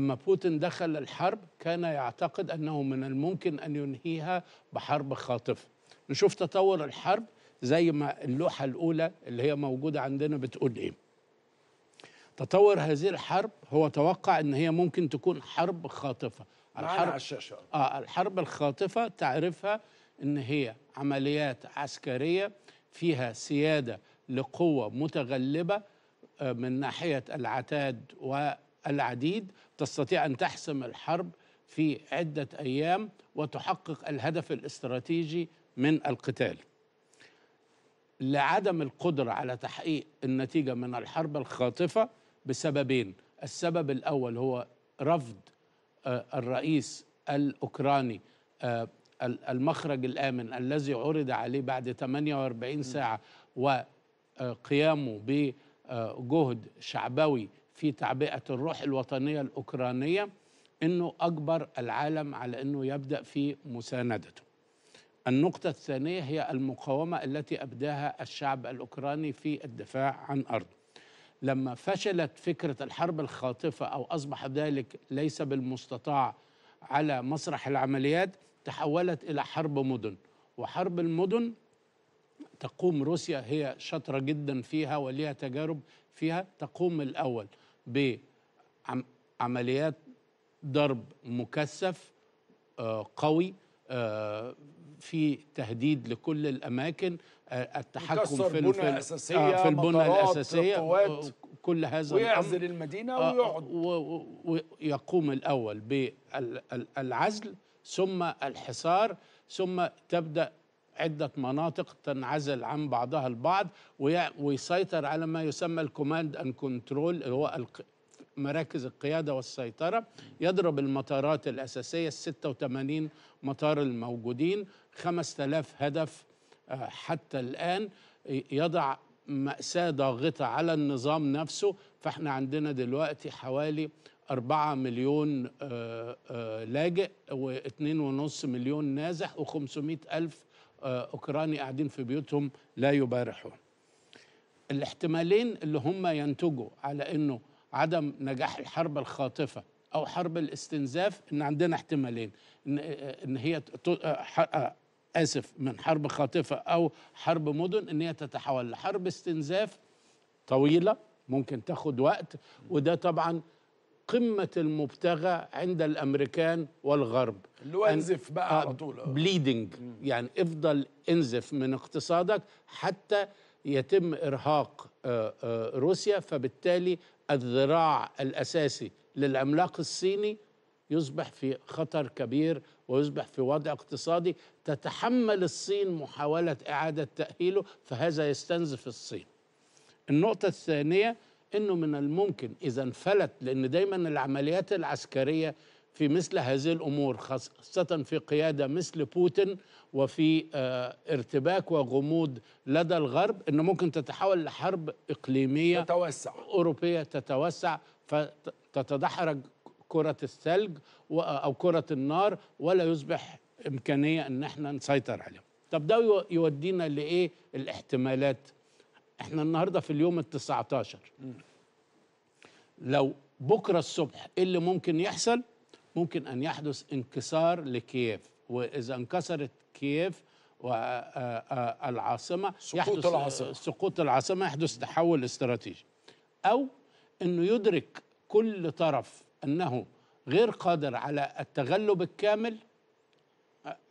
لما بوتين دخل الحرب كان يعتقد أنه من الممكن أن ينهيها بحرب خاطفة نشوف تطور الحرب زي ما اللوحة الأولى اللي هي موجودة عندنا بتقول إيه تطور هذه الحرب هو توقع أن هي ممكن تكون حرب خاطفة الحرب على الشاشة آه الحرب الخاطفة تعرفها أن هي عمليات عسكرية فيها سيادة لقوة متغلبة آه، من ناحية العتاد والعديد تستطيع أن تحسم الحرب في عدة أيام وتحقق الهدف الاستراتيجي من القتال لعدم القدرة على تحقيق النتيجة من الحرب الخاطفة بسببين السبب الأول هو رفض آه، الرئيس الأوكراني آه، المخرج الآمن الذي عرض عليه بعد 48 ساعة وقيامه بجهد شعبوي في تعبئة الروح الوطنية الأوكرانية أنه أجبر العالم على أنه يبدأ في مساندته النقطة الثانية هي المقاومة التي أبداها الشعب الأوكراني في الدفاع عن أرضه لما فشلت فكرة الحرب الخاطفة أو أصبح ذلك ليس بالمستطاع على مسرح العمليات تحولت إلى حرب مدن وحرب المدن تقوم روسيا هي شاطرة جدا فيها وليها تجارب فيها تقوم الأول بعمليات ضرب مكثف آه، قوي آه، في تهديد لكل الاماكن آه، التحكم في البنى الاساسيه في البنى الاساسيه كل هذا ويعزل المدينه ويقعد ويقوم الاول بالعزل ثم الحصار ثم تبدا عدة مناطق تنعزل عن بعضها البعض ويسيطر على ما يسمى الكوماند أند كنترول اللي هو مراكز القيادة والسيطرة يضرب المطارات الأساسية ال 86 مطار الموجودين 5000 هدف آه، حتى الآن يضع مأساة ضاغطة على النظام نفسه فإحنا عندنا دلوقتي حوالي 4 مليون آه، آه، لاجئ و2.5 مليون نازح و ألف اوكراني قاعدين في بيوتهم لا يبارحون الاحتمالين اللي هم ينتجوا على انه عدم نجاح الحرب الخاطفه او حرب الاستنزاف ان عندنا احتمالين ان ان هي اسف من حرب خاطفه او حرب مدن ان هي تتحول لحرب استنزاف طويله ممكن تاخد وقت وده طبعا قمة المبتغى عند الأمريكان والغرب اللي هو انزف بقى على آه، طول بليدنج يعني افضل انزف من اقتصادك حتى يتم إرهاق آه، آه، روسيا فبالتالي الذراع الأساسي للعملاق الصيني يصبح في خطر كبير ويصبح في وضع اقتصادي تتحمل الصين محاولة إعادة تأهيله فهذا يستنزف الصين النقطة الثانية انه من الممكن اذا انفلت لان دايما العمليات العسكريه في مثل هذه الامور خاصه في قياده مثل بوتين وفي آه، ارتباك وغموض لدى الغرب انه ممكن تتحول لحرب اقليميه تتوسع اوروبيه تتوسع فتتدحرج كره الثلج او كره النار ولا يصبح امكانيه ان احنا نسيطر عليهم طب ده يودينا لايه الاحتمالات احنا النهارده في اليوم ال 19 لو بكره الصبح ايه اللي ممكن يحصل ممكن ان يحدث انكسار لكييف واذا انكسرت كييف والعاصمه سقوط العاصمه سقوط العاصمه يحدث تحول استراتيجي او انه يدرك كل طرف انه غير قادر على التغلب الكامل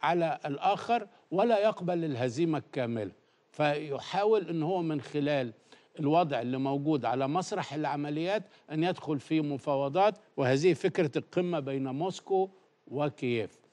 على الاخر ولا يقبل الهزيمه الكامله فيحاول ان هو من خلال الوضع اللي موجود على مسرح العمليات ان يدخل في مفاوضات وهذه فكره القمه بين موسكو وكييف